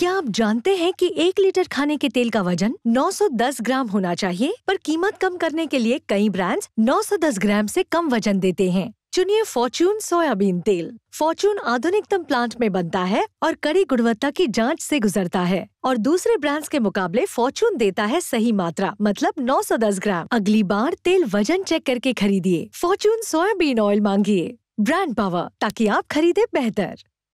क्या आप जानते हैं कि एक लीटर खाने के तेल का वजन 910 ग्राम होना चाहिए पर कीमत कम करने के लिए कई ब्रांड्स 910 ग्राम से कम वजन देते हैं चुनिए फॉर्च्यून सोयाबीन तेल फॉर्च्यून आधुनिकतम प्लांट में बनता है और कड़ी गुणवत्ता की जांच से गुजरता है और दूसरे ब्रांड्स के मुकाबले फॉर्च्यून देता है सही मात्रा मतलब 910 ग्राम अगली बार तेल वजन चेक करके खरीदिए फॉर्च्यून सोयाबीन ऑयल मांगिए ब्रांड पावर ताकि आप खरीदे बेहतर